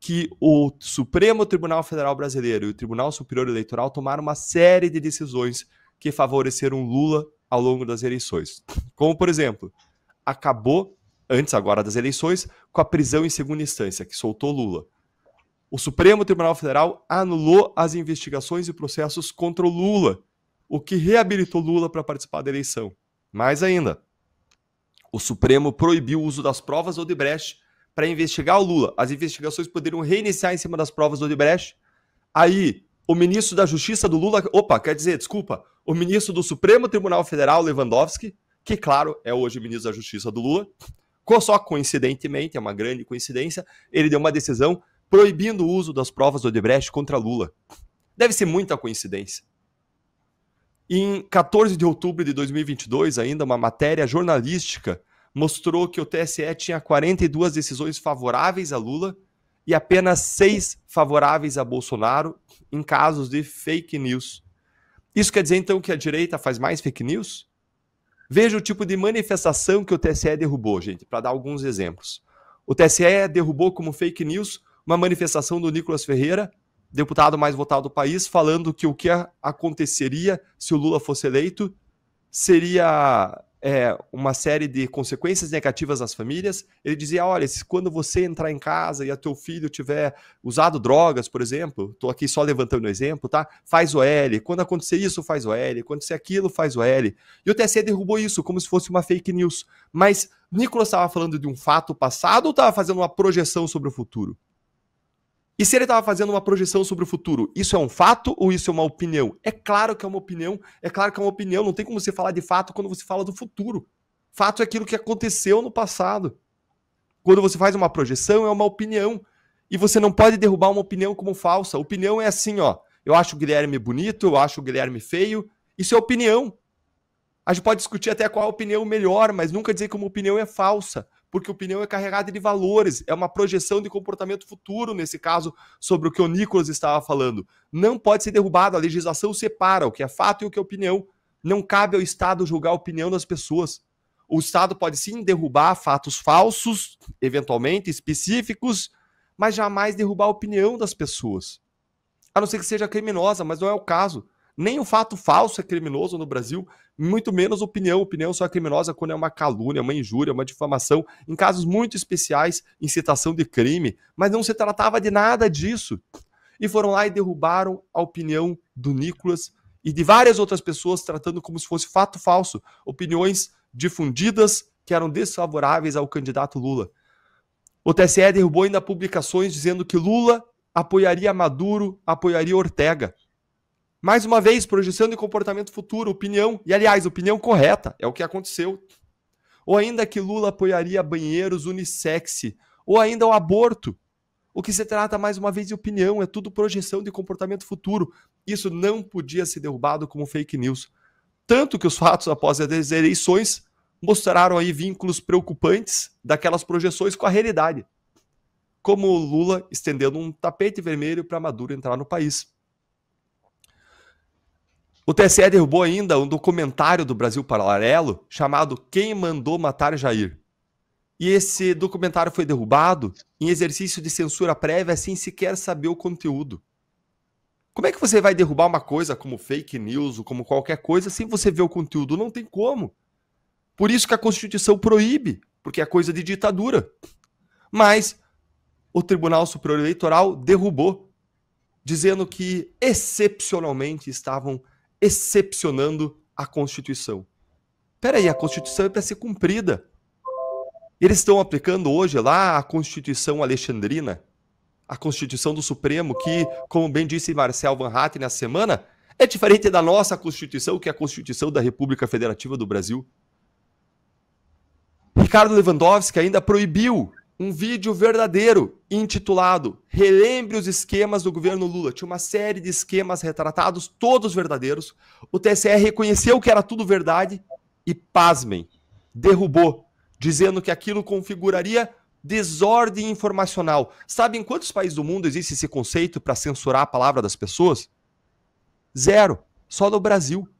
que o Supremo Tribunal Federal Brasileiro e o Tribunal Superior Eleitoral tomaram uma série de decisões que favoreceram Lula ao longo das eleições. Como, por exemplo, acabou, antes agora das eleições, com a prisão em segunda instância, que soltou Lula. O Supremo Tribunal Federal anulou as investigações e processos contra o Lula, o que reabilitou Lula para participar da eleição. Mais ainda, o Supremo proibiu o uso das provas Odebrecht para investigar o Lula. As investigações poderiam reiniciar em cima das provas Odebrecht. Aí, o ministro da Justiça do Lula, opa, quer dizer, desculpa, o ministro do Supremo Tribunal Federal, Lewandowski, que, claro, é hoje ministro da Justiça do Lula, só coincidentemente, é uma grande coincidência, ele deu uma decisão proibindo o uso das provas do Odebrecht contra Lula. Deve ser muita coincidência. Em 14 de outubro de 2022, ainda uma matéria jornalística mostrou que o TSE tinha 42 decisões favoráveis a Lula e apenas seis favoráveis a Bolsonaro em casos de fake news. Isso quer dizer então que a direita faz mais fake news? Veja o tipo de manifestação que o TSE derrubou, gente, para dar alguns exemplos. O TSE derrubou como fake news uma manifestação do Nicolas Ferreira, deputado mais votado do país, falando que o que aconteceria se o Lula fosse eleito seria é, uma série de consequências negativas às famílias, ele dizia: olha, quando você entrar em casa e o teu filho tiver usado drogas, por exemplo, estou aqui só levantando um exemplo, tá? Faz o L. Quando acontecer isso, faz o L. Quando acontecer aquilo, faz o L. E o TSE derrubou isso como se fosse uma fake news. Mas Nicolas estava falando de um fato passado ou estava fazendo uma projeção sobre o futuro? E se ele estava fazendo uma projeção sobre o futuro, isso é um fato ou isso é uma opinião? É claro que é uma opinião, é claro que é uma opinião, não tem como você falar de fato quando você fala do futuro. Fato é aquilo que aconteceu no passado. Quando você faz uma projeção, é uma opinião. E você não pode derrubar uma opinião como falsa. Opinião é assim, ó. Eu acho o Guilherme bonito, eu acho o Guilherme feio. Isso é opinião. A gente pode discutir até qual é a opinião melhor, mas nunca dizer que uma opinião é falsa porque opinião é carregada de valores, é uma projeção de comportamento futuro, nesse caso, sobre o que o Nicolas estava falando. Não pode ser derrubado, a legislação separa o que é fato e o que é opinião. Não cabe ao Estado julgar a opinião das pessoas. O Estado pode sim derrubar fatos falsos, eventualmente específicos, mas jamais derrubar a opinião das pessoas. A não ser que seja criminosa, mas não é o caso. Nem o fato falso é criminoso no Brasil, muito menos opinião. Opinião só é criminosa quando é uma calúnia, uma injúria, uma difamação, em casos muito especiais, incitação de crime, mas não se tratava de nada disso. E foram lá e derrubaram a opinião do Nicolas e de várias outras pessoas, tratando como se fosse fato falso, opiniões difundidas que eram desfavoráveis ao candidato Lula. O TSE derrubou ainda publicações dizendo que Lula apoiaria Maduro, apoiaria Ortega. Mais uma vez, projeção de comportamento futuro, opinião, e aliás, opinião correta, é o que aconteceu. Ou ainda que Lula apoiaria banheiros unissex, ou ainda o aborto. O que se trata, mais uma vez, de opinião, é tudo projeção de comportamento futuro. Isso não podia ser derrubado como fake news. Tanto que os fatos após as eleições mostraram aí vínculos preocupantes daquelas projeções com a realidade. Como Lula estendendo um tapete vermelho para Maduro entrar no país. O TSE derrubou ainda um documentário do Brasil Paralelo chamado Quem Mandou Matar Jair. E esse documentário foi derrubado em exercício de censura prévia sem sequer saber o conteúdo. Como é que você vai derrubar uma coisa como fake news ou como qualquer coisa sem você ver o conteúdo? Não tem como. Por isso que a Constituição proíbe, porque é coisa de ditadura. Mas o Tribunal Superior Eleitoral derrubou, dizendo que excepcionalmente estavam excepcionando a Constituição. Peraí, a Constituição é para ser cumprida. Eles estão aplicando hoje lá a Constituição Alexandrina, a Constituição do Supremo, que, como bem disse Marcel Van Hatten na semana, é diferente da nossa Constituição, que é a Constituição da República Federativa do Brasil. Ricardo Lewandowski ainda proibiu um vídeo verdadeiro intitulado Relembre os esquemas do governo Lula. Tinha uma série de esquemas retratados, todos verdadeiros. O TSE reconheceu que era tudo verdade e, pasmem, derrubou, dizendo que aquilo configuraria desordem informacional. Sabe em quantos países do mundo existe esse conceito para censurar a palavra das pessoas? Zero. Só no Brasil.